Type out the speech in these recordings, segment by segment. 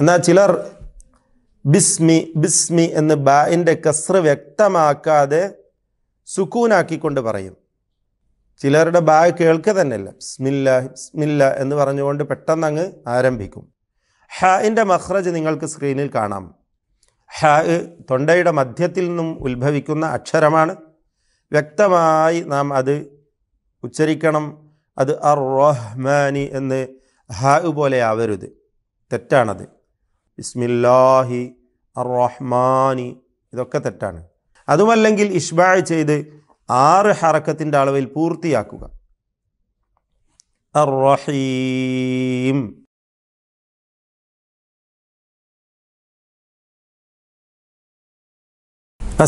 എന്നാൽ ചിലർ ബിസ്മി ബിസ്മി എന്ന് ബാൻ്റെ കസ്ര വ്യക്തമാക്കാതെ സുക്കൂനാക്കിക്കൊണ്ട് പറയും ചിലരുടെ ബാ കേൾക്കുക തന്നെയല്ല സ്മില്ല ബിസ്മില്ല എന്ന് പറഞ്ഞുകൊണ്ട് പെട്ടെന്ന് അങ്ങ് ആരംഭിക്കും ഇൻ്റെ മഹ്റജ് നിങ്ങൾക്ക് സ്ക്രീനിൽ കാണാം ഹാ തൊണ്ടയുടെ മധ്യത്തിൽ നിന്നും ഉത്ഭവിക്കുന്ന അക്ഷരമാണ് വ്യക്തമായി നാം അത് ഉച്ചരിക്കണം അത് അർ റഹ്മാനി എന്ന് ഹാ പോലെ ആവരുത് തെറ്റാണത് ഇസ്മില്ലാഹി അർ ഇതൊക്കെ തെറ്റാണ് അതുമല്ലെങ്കിൽ ഇഷ്ബായ് ചെയ്ത് ആറ് ഹറക്കത്തിൻ്റെ അളവിൽ പൂർത്തിയാക്കുക അർ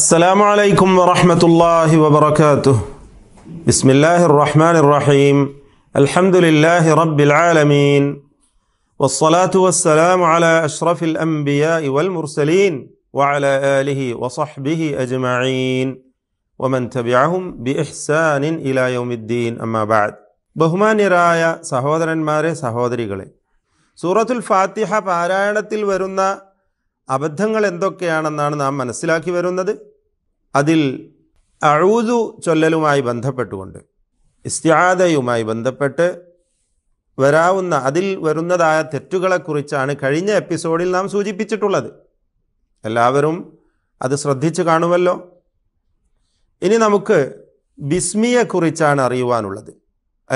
السلام عليكم ورحمة الله وبركاته بسم الله الرحمن الرحيم الحمد لله رب العالمين والصلاة والسلام على أشرف الأنبياء والمرسلين وعلى آله وصحبه أجمعين ومن تبعهم بإحسان إلى يوم الدين أما بعد ബഹുമാന്യരായ സഹോദരന്മാരെ സഹോദരികളെ സൂറത്തുൽ ഫാത്തിഹ പാരായണത്തിൽ വരുന്ന അബദ്ധങ്ങൾ എന്തൊക്കെയാണെന്നാണ് നാം മനസ്സിലാക്കി വരുന്നത് അതിൽ അഴൂതു ചൊല്ലലുമായി ബന്ധപ്പെട്ടുകൊണ്ട് ഇസ്ത്യാദയുമായി ബന്ധപ്പെട്ട് വരാവുന്ന അതിൽ വരുന്നതായ തെറ്റുകളെക്കുറിച്ചാണ് കഴിഞ്ഞ എപ്പിസോഡിൽ നാം സൂചിപ്പിച്ചിട്ടുള്ളത് എല്ലാവരും അത് ശ്രദ്ധിച്ചു കാണുമല്ലോ ഇനി നമുക്ക് ബിസ്മിയെക്കുറിച്ചാണ് അറിയുവാനുള്ളത്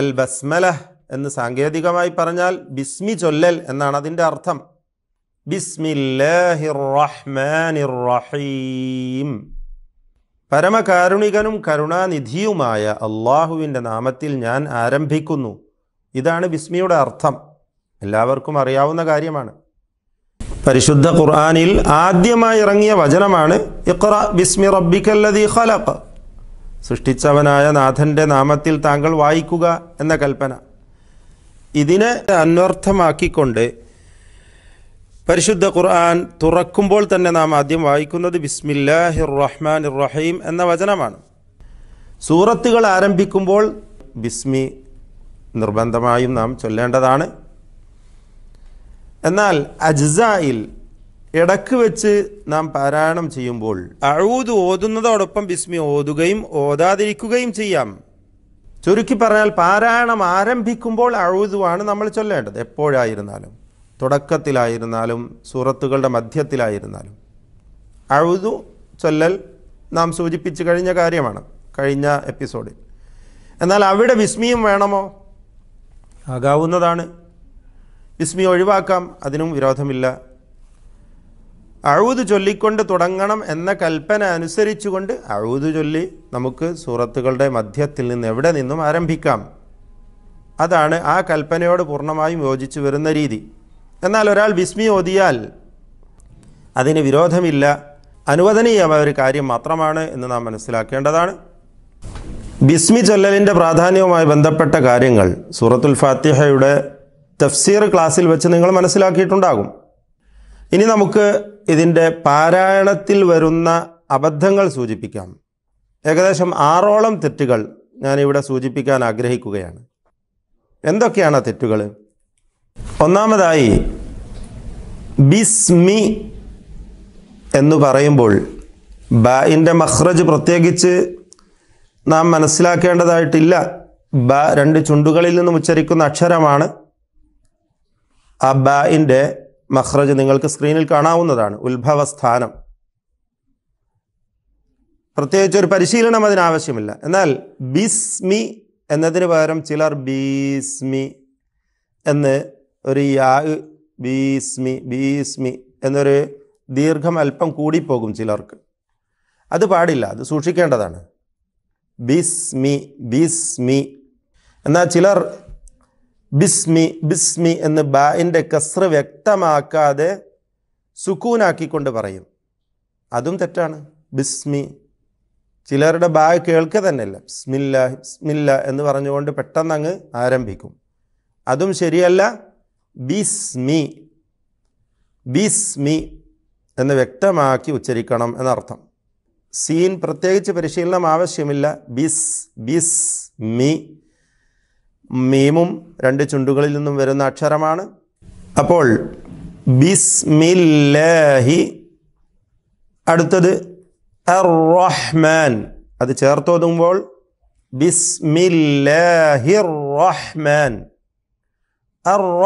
അൽ ബസ്മലഹ് എന്ന് സാങ്കേതികമായി പറഞ്ഞാൽ ബിസ്മി ചൊല്ലൽ എന്നാണ് അതിൻ്റെ അർത്ഥം ബിസ്മില്ലാഹിറഹ്മാനിറഹീം പരമകാരുണികനും കരുണാനിധിയുമായ അള്ളാഹുവിൻ്റെ നാമത്തിൽ ഞാൻ ആരംഭിക്കുന്നു ഇതാണ് ബിസ്മിയുടെ അർത്ഥം എല്ലാവർക്കും അറിയാവുന്ന കാര്യമാണ് പരിശുദ്ധ ഖുർആാനിൽ ആദ്യമായി ഇറങ്ങിയ വചനമാണ് ഇഖ്റ ബിസ്മി റബ്ബിക്കല്ലതി ഖലഖ് സൃഷ്ടിച്ചവനായ നാഥൻ്റെ നാമത്തിൽ താങ്കൾ വായിക്കുക എന്ന കൽപ്പന ഇതിനെ അന്വർത്ഥമാക്കിക്കൊണ്ട് പരിശുദ്ധ ഖുർആൻ തുറക്കുമ്പോൾ തന്നെ നാം ആദ്യം വായിക്കുന്നത് ബിസ്മില്ലാഹിർ റഹ്മാൻ റഹീം എന്ന വചനമാണ് സൂറത്തുകൾ ആരംഭിക്കുമ്പോൾ ബിസ്മി നിർബന്ധമായും നാം ചൊല്ലേണ്ടതാണ് എന്നാൽ അജ്സായിൽ ഇടക്ക് വെച്ച് നാം പാരായണം ചെയ്യുമ്പോൾ അഴൂത് ഓതുന്നതോടൊപ്പം ബിസ്മി ഓതുകയും ഓതാതിരിക്കുകയും ചെയ്യാം ചുരുക്കി പറഞ്ഞാൽ പാരായണം ആരംഭിക്കുമ്പോൾ അഴുതുവാണ് നമ്മൾ ചൊല്ലേണ്ടത് എപ്പോഴായിരുന്നാലും തുടക്കത്തിലായിരുന്നാലും സൂറത്തുകളുടെ മധ്യത്തിലായിരുന്നാലും അഴുതു ചൊല്ലൽ നാം സൂചിപ്പിച്ചു കഴിഞ്ഞ കാര്യമാണ് കഴിഞ്ഞ എപ്പിസോഡിൽ എന്നാൽ അവിടെ വിസ്മിയും വേണമോ ആകാവുന്നതാണ് ഇസ്മി ഒഴിവാക്കാം അതിനും വിരോധമില്ല അഴുതു ചൊല്ലിക്കൊണ്ട് തുടങ്ങണം എന്ന കൽപ്പന അനുസരിച്ചുകൊണ്ട് അഴുതു ചൊല്ലി നമുക്ക് സൂറത്തുകളുടെ മധ്യത്തിൽ നിന്ന് എവിടെ നിന്നും ആരംഭിക്കാം അതാണ് ആ കൽപ്പനയോട് പൂർണ്ണമായും യോജിച്ചു വരുന്ന രീതി എന്നാൽ ഒരാൾ ബിസ്മി ഓതിയാൽ അതിന് വിരോധമില്ല അനുവദനീയമായ ഒരു കാര്യം മാത്രമാണ് എന്ന് നാം മനസ്സിലാക്കേണ്ടതാണ് ബിസ്മി ചൊല്ലലിൻ്റെ പ്രാധാന്യവുമായി ബന്ധപ്പെട്ട കാര്യങ്ങൾ സൂറത്തുൽ ഫാത്തിഹയുടെ തഫ്സീർ ക്ലാസ്സിൽ വെച്ച് നിങ്ങൾ മനസ്സിലാക്കിയിട്ടുണ്ടാകും ഇനി നമുക്ക് ഇതിൻ്റെ പാരായണത്തിൽ വരുന്ന അബദ്ധങ്ങൾ സൂചിപ്പിക്കാം ഏകദേശം ആറോളം തെറ്റുകൾ ഞാനിവിടെ സൂചിപ്പിക്കാൻ ആഗ്രഹിക്കുകയാണ് എന്തൊക്കെയാണ് തെറ്റുകൾ ഒന്നാമതായി ബിസ്മി എന്ന് പറയുമ്പോൾ ഇൻ്റെ മഹ്റജ് പ്രത്യേകിച്ച് നാം മനസ്സിലാക്കേണ്ടതായിട്ടില്ല ബ രണ്ട് ചുണ്ടുകളിൽ നിന്നും ഉച്ചരിക്കുന്ന അക്ഷരമാണ് ആ ബായിൻ്റെ മഹ്റജ് നിങ്ങൾക്ക് സ്ക്രീനിൽ കാണാവുന്നതാണ് ഉത്ഭവസ്ഥാനം പ്രത്യേകിച്ച് ഒരു പരിശീലനം അതിനാവശ്യമില്ല എന്നാൽ ബിസ്മി എന്നതിന് പകരം ചിലർ ബീസ്മി എന്ന് ഒരു യാ ബീസ്മി ബീസ്മി എന്നൊരു ദീർഘം അല്പം കൂടിപ്പോകും ചിലർക്ക് അത് പാടില്ല അത് സൂക്ഷിക്കേണ്ടതാണ് ബിസ്മി ബിസ്മി എന്നാൽ ചിലർ ബിസ്മി ബിസ്മി എന്ന് ബാൻ്റെ കസ്ര വ്യക്തമാക്കാതെ സുക്കൂനാക്കിക്കൊണ്ട് പറയും അതും തെറ്റാണ് ബിസ്മി ചിലരുടെ ബാ കേൾക്കുക തന്നെയല്ല ബിസ്മില്ല ബിസ്മില്ല എന്ന് പറഞ്ഞുകൊണ്ട് പെട്ടെന്ന് അങ്ങ് ആരംഭിക്കും അതും ശരിയല്ല ബിസ്മി ബിസ്മി എന്ന് വ്യക്തമാക്കി ഉച്ചരിക്കണം എന്നർത്ഥം സീൻ പ്രത്യേകിച്ച് പരിശീലനം ആവശ്യമില്ല ബിസ് ബിസ് മി മീമും രണ്ട് ചുണ്ടുകളിൽ നിന്നും വരുന്ന അക്ഷരമാണ് അപ്പോൾ ബിസ്മില്ലാഹി അടുത്തത് റഹ്മാൻ അത് ചേർത്തോതുമ്പോൾ ബിസ്മില്ലാഹി റഹ്മാൻ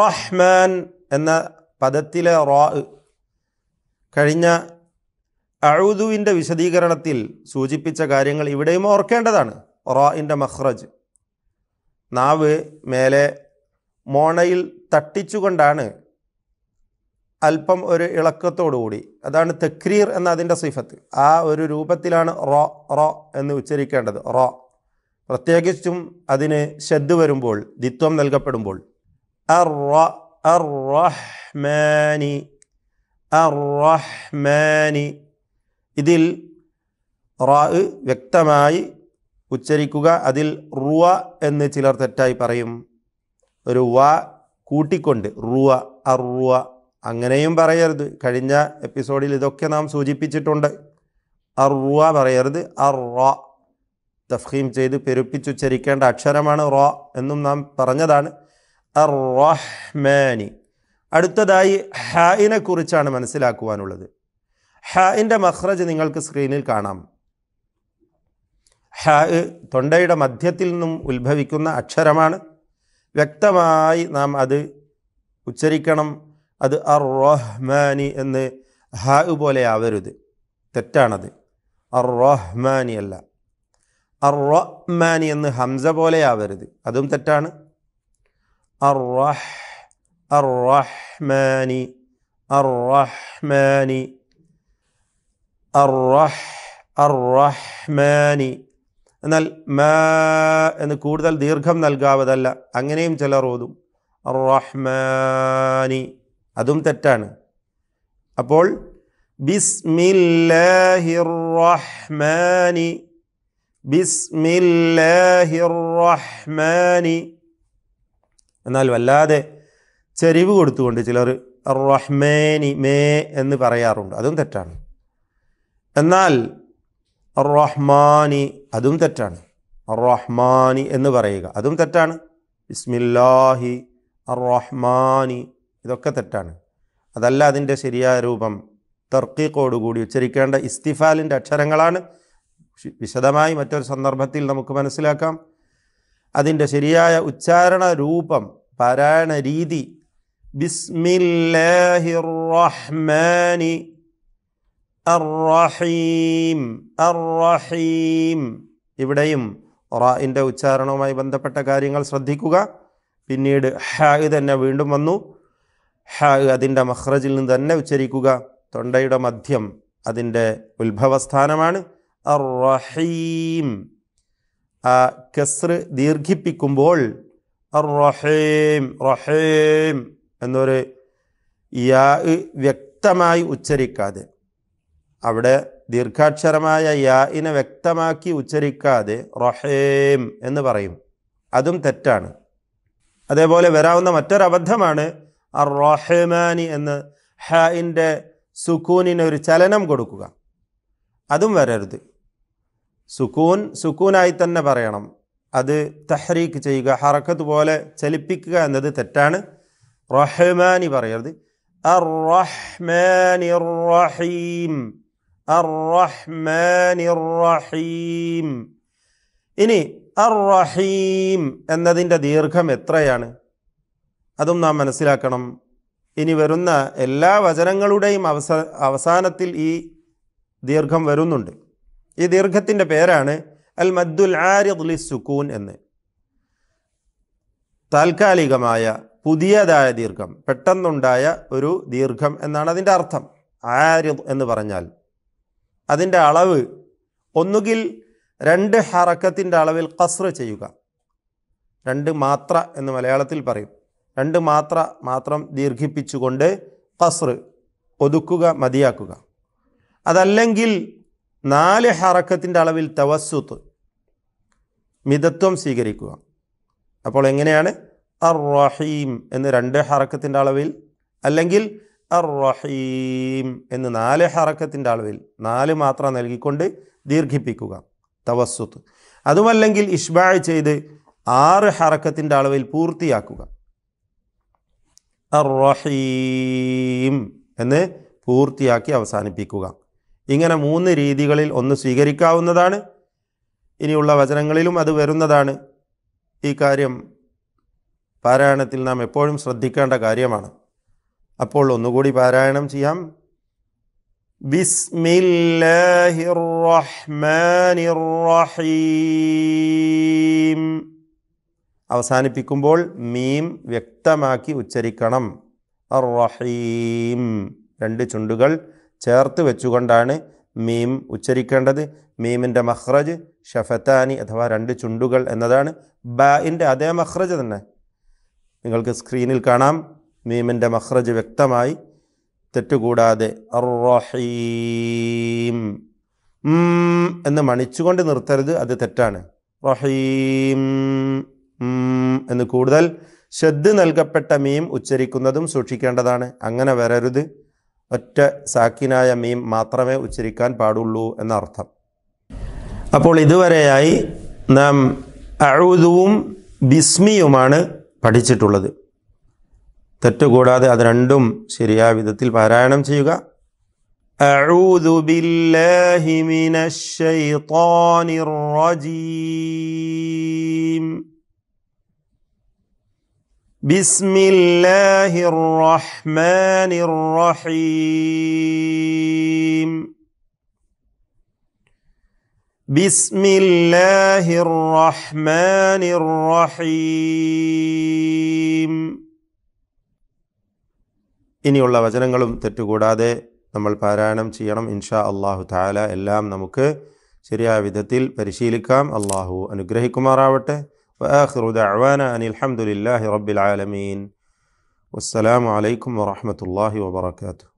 റഹ്മാൻ എന്ന പദത്തിലെ റോ കഴിഞ്ഞ അഴുദുവിൻ്റെ വിശദീകരണത്തിൽ സൂചിപ്പിച്ച കാര്യങ്ങൾ ഇവിടെയും ഓർക്കേണ്ടതാണ് റോയിൻ്റെ മഹ്റജ് നാവ് മേലെ മോണയിൽ തട്ടിച്ചുകൊണ്ടാണ് അല്പം ഒരു ഇളക്കത്തോടുകൂടി അതാണ് തക്രീർ എന്ന അതിൻ്റെ സിഫത്ത് ആ ഒരു രൂപത്തിലാണ് റോ റോ എന്ന് ഉച്ചരിക്കേണ്ടത് റോ പ്രത്യേകിച്ചും അതിന് ഷെദ് വരുമ്പോൾ ദിത്വം നൽകപ്പെടുമ്പോൾ അർ റഹ്മാനി അർ റഹ്മാനി ഇതിൽ റാ വ്യക്തമായി ഉച്ചരിക്കുക അതിൽ റുവ എന്ന് ചിലർ തെറ്റായി പറയും ഒരു വ കൂട്ടിക്കൊണ്ട് റുവ അറുവ അങ്ങനെയും പറയരുത് കഴിഞ്ഞ എപ്പിസോഡിൽ ഇതൊക്കെ നാം സൂചിപ്പിച്ചിട്ടുണ്ട് അറുവ പറയരുത് അർ റ തഫീം ചെയ്ത് പെരുപ്പിച്ചുച്ചരിക്കേണ്ട അക്ഷരമാണ് റോ എന്നും നാം പറഞ്ഞതാണ് അർ റഹ്മാനി അടുത്തതായി ഹായിനെക്കുറിച്ചാണ് മനസ്സിലാക്കുവാനുള്ളത് ഹാഇൻ്റെ മഹ്റജ് നിങ്ങൾക്ക് സ്ക്രീനിൽ കാണാം ഹാ തൊണ്ടയുടെ മധ്യത്തിൽ നിന്നും ഉത്ഭവിക്കുന്ന അക്ഷരമാണ് വ്യക്തമായി നാം അത് ഉച്ചരിക്കണം അത് അർ റഹ്മാനി എന്ന് ഹാ പോലെ ആവരുത് തെറ്റാണത് അർ റഹ്മാനി അല്ല അർ റഹ്മാനി എന്ന് ഹംസ പോലെ ആവരുത് അതും തെറ്റാണ് അർ റഹ് അർ റഹ്മാനി അർ റഹ്മാനി അറഹ്മാനി എന്നാൽ മാ എന്ന് കൂടുതൽ ദീർഘം നൽകാവതല്ല അങ്ങനെയും ചിലർ ഓതും റഹ്മാനി അതും തെറ്റാണ് അപ്പോൾ ബിസ്മില്ലാഹിറഹ്മാനി ബിസ്മില്ലാഹിറഹ്മാനി എന്നാൽ വല്ലാതെ ചെരിവ് കൊടുത്തുകൊണ്ട് ചിലർ റഹ്മേനി മേ എന്ന് പറയാറുണ്ട് അതും തെറ്റാണ് എന്നാൽ റഹ്മാനി അതും തെറ്റാണ് റഹ്മാനി എന്ന് പറയുക അതും തെറ്റാണ് ബിസ്മില്ലാഹി റഹ്മാനി ഇതൊക്കെ തെറ്റാണ് അതല്ല അതിൻ്റെ ശരിയായ രൂപം കൂടി ഉച്ചരിക്കേണ്ട ഇസ്തിഫാലിൻ്റെ അക്ഷരങ്ങളാണ് വിശദമായി മറ്റൊരു സന്ദർഭത്തിൽ നമുക്ക് മനസ്സിലാക്കാം അതിൻ്റെ ശരിയായ ഉച്ചാരണ രൂപം പാരായണ രീതി ബിസ്മില്ലാഹി റഹ്മാനി അറഹീം അറഹീം ഇവിടെയും റാഇൻ്റെ ഉച്ചാരണവുമായി ബന്ധപ്പെട്ട കാര്യങ്ങൾ ശ്രദ്ധിക്കുക പിന്നീട് ഹായ് തന്നെ വീണ്ടും വന്നു ഹായ് അതിൻ്റെ മഹ്റജിൽ നിന്ന് തന്നെ ഉച്ചരിക്കുക തൊണ്ടയുടെ മധ്യം അതിൻ്റെ ഉത്ഭവസ്ഥാനമാണ് അറഹീം ആ കെസ്റ് ദീർഘിപ്പിക്കുമ്പോൾ അറഹീം റഹീം എന്നൊരു യാ വ്യക്തമായി ഉച്ചരിക്കാതെ അവിടെ ദീർഘാക്ഷരമായ യാഇനെ വ്യക്തമാക്കി ഉച്ചരിക്കാതെ റൊഹേം എന്ന് പറയും അതും തെറ്റാണ് അതേപോലെ വരാവുന്ന മറ്റൊരു അബദ്ധമാണ് അർ റൊഹമാനി എന്ന് ഹായിൻ്റെ സുക്കൂനിന് ഒരു ചലനം കൊടുക്കുക അതും വരരുത് സുക്കൂൻ സുക്കൂനായി തന്നെ പറയണം അത് തഹ്രീക്ക് ചെയ്യുക ഹറക്കത്ത് പോലെ ചലിപ്പിക്കുക എന്നത് തെറ്റാണ് റഹ്മാനി പറയരുത് അർ റഹ്മാനി റഹീം റഹീം ഇനി റഹീം എന്നതിൻ്റെ ദീർഘം എത്രയാണ് അതും നാം മനസ്സിലാക്കണം ഇനി വരുന്ന എല്ലാ വചനങ്ങളുടെയും അവസ അവസാനത്തിൽ ഈ ദീർഘം വരുന്നുണ്ട് ഈ ദീർഘത്തിൻ്റെ പേരാണ് അൽ മദ്ദുൽ ആരിദ്ലി സുക്കൂൻ എന്ന് താൽക്കാലികമായ പുതിയതായ ദീർഘം പെട്ടെന്നുണ്ടായ ഒരു ദീർഘം എന്നാണ് അതിൻ്റെ അർത്ഥം ആരിദ് എന്ന് പറഞ്ഞാൽ അതിൻ്റെ അളവ് ഒന്നുകിൽ രണ്ട് ഹറക്കത്തിൻ്റെ അളവിൽ കസ്ര ചെയ്യുക രണ്ട് മാത്ര എന്ന് മലയാളത്തിൽ പറയും രണ്ട് മാത്ര മാത്രം ദീർഘിപ്പിച്ചുകൊണ്ട് കസ്ർ ഒതുക്കുക മതിയാക്കുക അതല്ലെങ്കിൽ നാല് ഹറക്കത്തിൻ്റെ അളവിൽ തവസ്സുത്ത് മിതത്വം സ്വീകരിക്കുക അപ്പോൾ എങ്ങനെയാണ് അർ റഹീം എന്ന് രണ്ട് ഹറക്കത്തിൻ്റെ അളവിൽ അല്ലെങ്കിൽ അറഹീം എന്ന് നാല് ഹറക്കത്തിൻ്റെ അളവിൽ നാല് മാത്രം നൽകിക്കൊണ്ട് ദീർഘിപ്പിക്കുക തവസ്സുത്ത് അതുമല്ലെങ്കിൽ ഇഷ്ബാ ചെയ്ത് ആറ് ഹറക്കത്തിൻ്റെ അളവിൽ പൂർത്തിയാക്കുക അറഹീം എന്ന് പൂർത്തിയാക്കി അവസാനിപ്പിക്കുക ഇങ്ങനെ മൂന്ന് രീതികളിൽ ഒന്ന് സ്വീകരിക്കാവുന്നതാണ് ഇനിയുള്ള വചനങ്ങളിലും അത് വരുന്നതാണ് ഈ കാര്യം പാരായണത്തിൽ നാം എപ്പോഴും ശ്രദ്ധിക്കേണ്ട കാര്യമാണ് അപ്പോൾ ഒന്നുകൂടി പാരായണം ചെയ്യാം ബിസ്മില്ലാഹിർ റഹ്മാനിർ റഹീം അവസാനിപ്പിക്കുമ്പോൾ മീം വ്യക്തമാക്കി ഉച്ചരിക്കണം അർ റഹീം രണ്ട് ചുണ്ടുകൾ ചേർത്ത് വെച്ചുകൊണ്ടാണ് മീം ഉച്ചരിക്കേണ്ടത് മീമിൻ്റെ മഹ്റജ് ഷഫത്താനി അഥവാ രണ്ട് ചുണ്ടുകൾ എന്നതാണ് ബ ഇൻ്റെ അതേ മഹ്റജ് തന്നെ നിങ്ങൾക്ക് സ്ക്രീനിൽ കാണാം മീമിൻ്റെ മഹ്റജ് വ്യക്തമായി തെറ്റുകൂടാതെ റഹീം എന്ന് മണിച്ചുകൊണ്ട് നിർത്തരുത് അത് തെറ്റാണ് റഹീം എന്ന് കൂടുതൽ ശ്രദ്ധ നൽകപ്പെട്ട മീം ഉച്ചരിക്കുന്നതും സൂക്ഷിക്കേണ്ടതാണ് അങ്ങനെ വരരുത് ഒറ്റ സാക്കിനായ മീം മാത്രമേ ഉച്ചരിക്കാൻ പാടുള്ളൂ എന്നർത്ഥം അപ്പോൾ ഇതുവരെയായി നാം അഴുതുവും ബിസ്മിയുമാണ് പഠിച്ചിട്ടുള്ളത് തെറ്റുകൂടാതെ അത് രണ്ടും ശരിയായ വിധത്തിൽ പാരായണം ചെയ്യുക أعوذ بالله من الشيطان الرجيم بسم الله الرحمن الرحيم بسم الله الرحمن الرحيم ഇനിയുള്ള വചനങ്ങളും തെറ്റുകൂടാതെ നമ്മൾ പാരായണം ചെയ്യണം ഇൻഷാ അള്ളാഹു താല എല്ലാം നമുക്ക് ശരിയായ വിധത്തിൽ പരിശീലിക്കാം അള്ളാഹു അനുഗ്രഹിക്കുമാറാവട്ടെ വാഹ്റുദാന അനിൽഹമുല്ലാഹി റബ്ബിൽ ആലമീൻ വസ്സലാമലൈക്കും വാഹമത്തല്ലാഹി വാബർക്കാത്തു